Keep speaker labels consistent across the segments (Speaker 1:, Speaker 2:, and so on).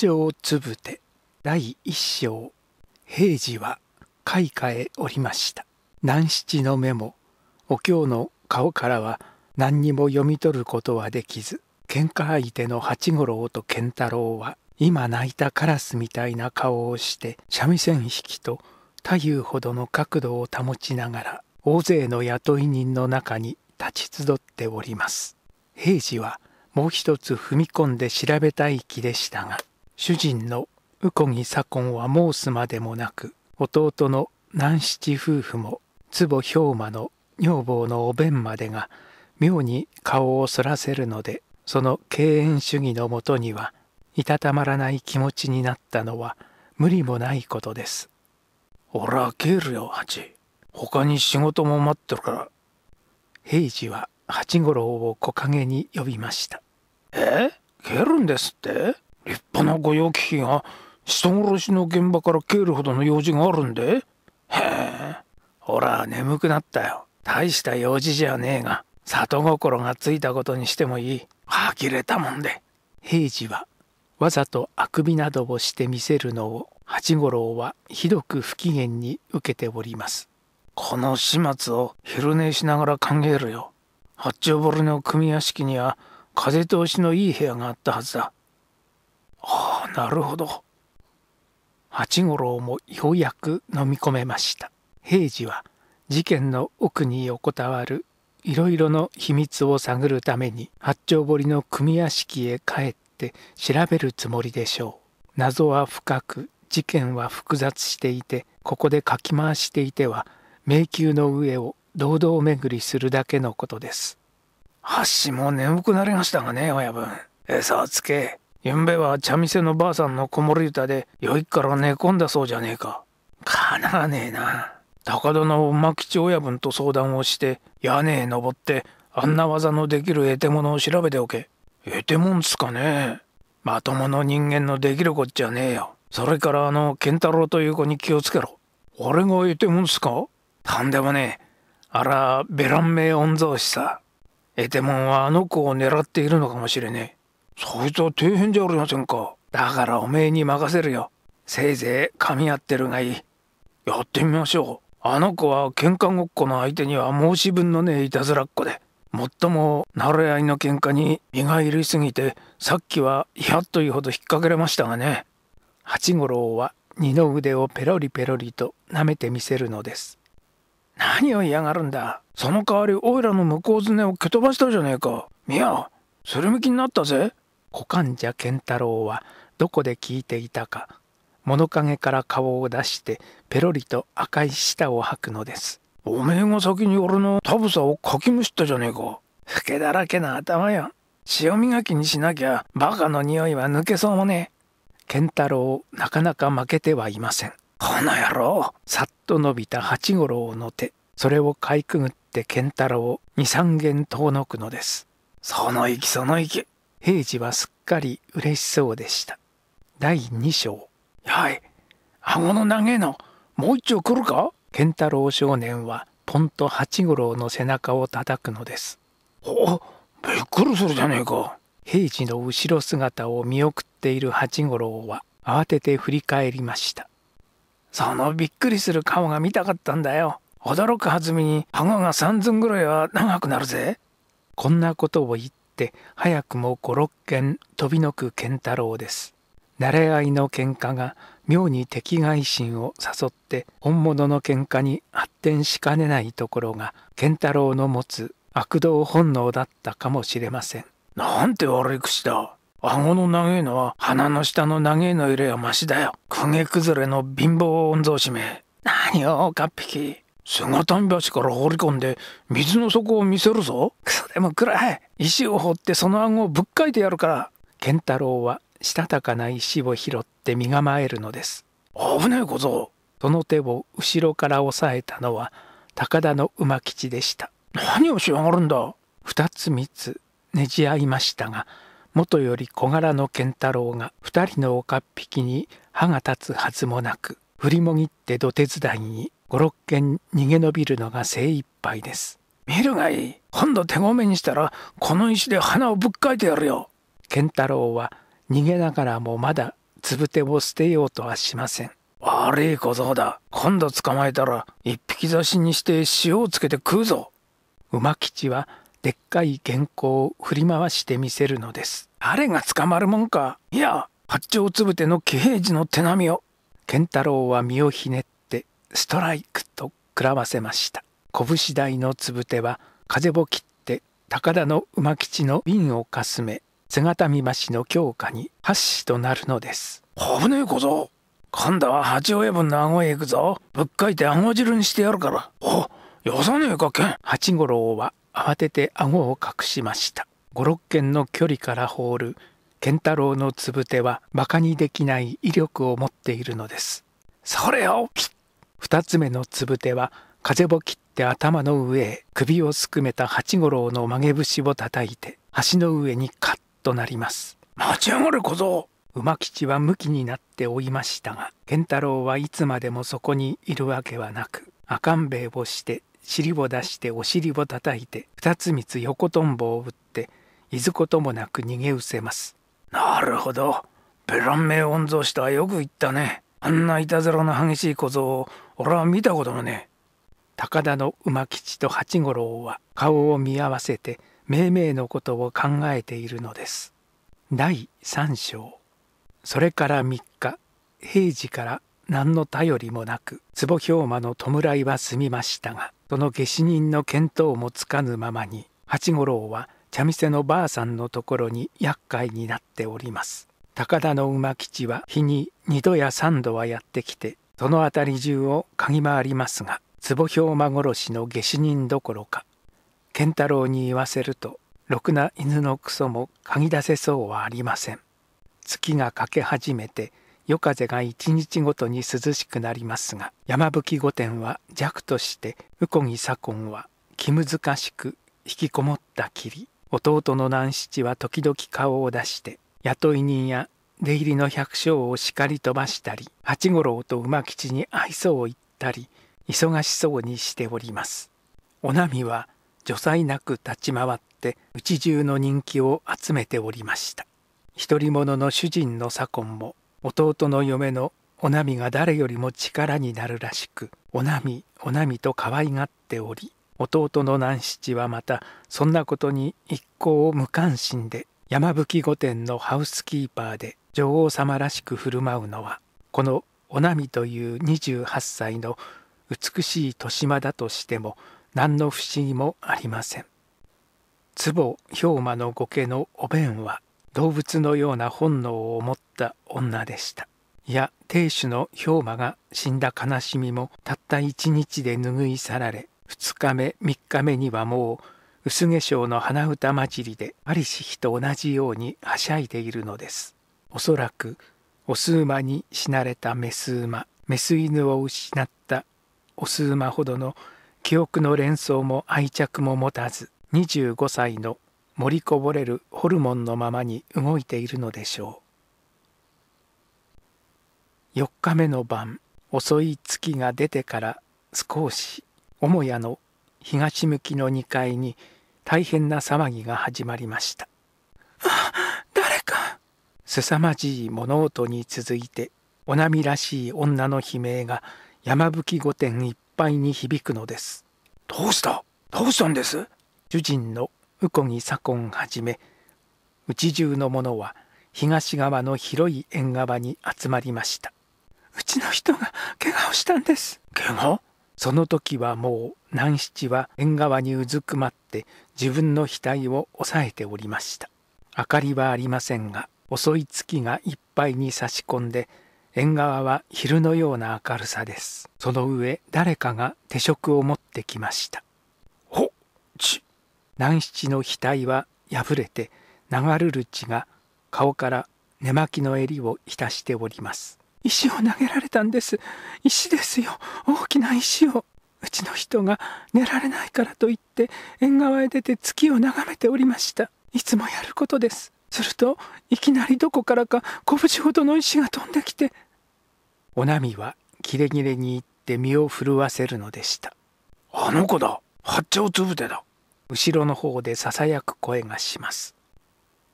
Speaker 1: 長つぶて第一章平時は開花へおりました南七の目もお経の顔からは何にも読み取ることはできず喧嘩相手の八五郎と健太郎は今泣いたカラスみたいな顔をして三味線弾きと太夫ほどの角度を保ちながら大勢の雇い人の中に立ち集っております平次はもう一つ踏み込んで調べたい気でしたが主人の右近義左近は申すまでもなく弟の南七夫婦も坪兵馬の女房のお弁までが妙に顔をそらせるのでその敬遠主義のもとにはいたたまらない気持ちになったのは無理もないことです。おら帰るよ八他に仕事も待ってるから。平次は八五郎を木陰に呼びました。え帰るんですって立派な御用聞きが人殺しの現場から消えるほどの用事があるんでへえほら眠くなったよ大した用事じゃねえが里心がついたことにしてもいい呆れたもんで平次はわざとあくびなどをしてみせるのを八五郎はひどく不機嫌に受けておりますこの始末を昼寝しながら考えるよ八丁堀の組屋敷には風通しのいい部屋があったはずだああなるほど八五郎もようやく飲み込めました平次は事件の奥に横たわるいろいろの秘密を探るために八丁堀の組屋敷へ帰って調べるつもりでしょう謎は深く事件は複雑していてここでかき回していては迷宮の上を堂々巡りするだけのことです。橋も眠くなりましたがね親分餌をつけゆんべは茶店のばあさんの子守歌で酔いっから寝込んだそうじゃねえか。かなわねえな。高殿の馬吉親分と相談をして屋根へ登ってあんな技のできる得手物を調べておけ。得手物っすかねまともの人間のできるこっちゃねえよ。それからあの健太郎という子に気をつけろ。あれが得手物っすかとんでもねえ。あら、ベラン名御曹司さ。得手物はあの子を狙っているのかもしれねえ。そいつは底辺じゃありませんかだからおめえに任せるよせいぜい噛み合ってるがいいやってみましょうあの子は喧嘩ごっこの相手には申し分のねえいたずらっ子でもっとも慣れ合いの喧嘩に身が入りすぎてさっきは嫌というほど引っ掛けれましたがね八五郎は二の腕をペロリペロリと舐めてみせるのです何を嫌がるんだその代わりおいらの向こうすねを蹴飛ばしたじゃねえかみやすりむきになったぜ小患者健太郎はどこで聞いていたか物陰から顔を出してペロリと赤い舌を吐くのですおめえが先に俺のタブサをかきむしったじゃねえかふけだらけな頭よ潮磨きにしなきゃバカの匂いは抜けそうもねえ健太郎なかなか負けてはいませんこの野郎さっと伸びた八五郎の手それをかいくぐって健太郎を二三軒遠のくのですその息その息平次はすっかり嬉しそうでした第2章はい顎の長えのもう一丁来るか健太郎少年はポンと八五郎の背中を叩くのですおびっくりするじゃねえか平次の後ろ姿を見送っている八五郎は慌てて振り返りましたそのびっくりする顔が見たかったんだよ驚くはずみに顎が3寸ぐらいは長くなるぜこんなことを言っして早くも56件飛びのく健太郎です慣れ合いの喧嘩が妙に敵外心を誘って本物の喧嘩に発展しかねないところが健太郎の持つ悪道本能だったかもしれませんなんて悪い口だ顎の長えのは鼻の下の長えの入れはマシだよ。公家崩れの貧乏御曹司め。何よ、合ッ姿見橋から放り込んで水の底を見せるぞクソでも暗い石を掘ってその暗号をぶっかいてやるから健太郎はしたたかな石を拾って身構えるのです危ねえ小僧その手を後ろから押さえたのは高田の馬吉でした何をしやがるんだ二つ三つねじ合いましたが元より小柄の健太郎が二人の岡っ引きに歯が立つはずもなく振りもぎって土手伝いに五六軒逃げ延びるのが精一杯です見るがいい今度手ごめにしたらこの石で花をぶっかいてやるよ健太郎は逃げながらもまだつぶてを捨てようとはしません悪い小僧だ今度捕まえたら一匹刺しにして塩をつけて食うぞ馬吉はでっかい原稿を振り回してみせるのです誰が捕まるもんかいや八丁つぶての喜平次の手紙を健太郎は身をひねってストライクと食らわせました拳台のつぶては風を切って高田の馬吉の瓶をかすめ姿見橋の強化に発となるのです危ねえ小僧今度は八親分の顎へ行くぞぶっかいて顎汁にしてやるからおよさねえかけん八五郎は慌てて顎を隠しました五六軒の距離から放る健太郎のつぶては馬鹿にできない威力を持っているのですそれを切っ二つ目のつぶては風を切って頭の上へ首をすくめた八五郎の曲げ節を叩いて橋の上にカッとなります。待ち上がる小僧馬吉は向きになっておいましたが健太郎はいつまでもそこにいるわけはなく赤んべをして尻を出してお尻を叩いて二つ三つ横とんぼを打っていずこともなく逃げ失せます。なるほどベランイ御曹司とはよく言ったね。あんないたずらの激しい小僧を俺は見たこともねえ。高田の馬吉と八五郎は顔を見合わせて命名のことを考えているのです。第三章それから3日平時から何の頼りもなく坪兵馬の弔いは済みましたがその下死人の見当もつかぬままに八五郎は茶店のばあさんのところに厄介になっております。高田の馬吉は日に2度や3度はやってきてその辺り中を嗅ぎ回りますが坪兵馬殺しの下手人どころか健太郎に言わせるとろくな犬のクソも嗅ぎ出せそうはありません月が欠け始めて夜風が一日ごとに涼しくなりますが山吹御殿は弱として右近左近は気難しく引きこもったきり弟の南七は時々顔を出して雇い人や出入りの百姓を叱り飛ばしたり八五郎と馬吉に愛想を言ったり忙しそうにしておりますおなみは除災なく立ち回ってうち中の人気を集めておりました独り者の主人の左近も弟の嫁のおなみが誰よりも力になるらしくおなみおなみと可愛がっており弟の南七はまたそんなことに一向を無関心で山吹御殿のハウスキーパーで女王様らしく振る舞うのはこのおなみという28歳の美しい年間だとしても何の不思議もありません壺氷馬の御家のお弁は動物のような本能を持った女でしたいや亭主の氷馬が死んだ悲しみもたった一日で拭い去られ2日目3日目にはもう薄化粧の花歌じりで在りし日と同じようにはしゃいでいるのですおそらくオス馬に死なれたメス馬メス犬を失ったオス馬ほどの記憶の連想も愛着も持たず25歳の盛りこぼれるホルモンのままに動いているのでしょう4日目の晩遅い月が出てから少し母屋の東向きの2階に大変な騒ぎが始まりましたあ誰か凄まじい物音に続いてお波らしい女の悲鳴が山吹御殿いっぱいに響くのですどうしたどうしたんです主人の右近左近はじめうち中の者は東側の広い縁側に集まりましたうちの人が怪我をしたんです怪我その時はもう南七は縁側にうずくまって自分の額を押さえておりました明かりはありませんが遅い月がいっぱいに差し込んで縁側は昼のような明るさですその上誰かが手職を持ってきましたほっち南七の額は破れて流るる血が顔から寝巻きの襟を浸しております石を投げられたんです石ですよ大きな石をうちの人が寝られないからと言って縁側へ出て月を眺めておりましたいつもやることですするといきなりどこからか拳ほどの石が飛んできておなみはキレキレに言って身を震わせるのでしたあの子だ八丁つぶてだ後ろの方でささやく声がします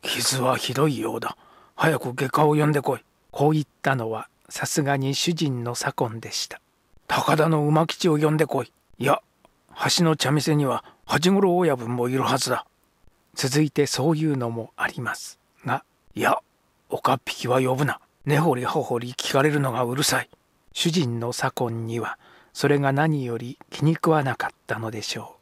Speaker 1: 傷はひどいようだ早く外科を呼んでこいこう言ったのはさすがに主人の左近でした高田の馬吉を呼んでこい。いや、橋の茶店には八五郎親分もいるはずだ。続いてそういうのもありますが、いや、岡っ引きは呼ぶな。根掘り葉掘り聞かれるのがうるさい。主人の左近には、それが何より気に食わなかったのでしょう。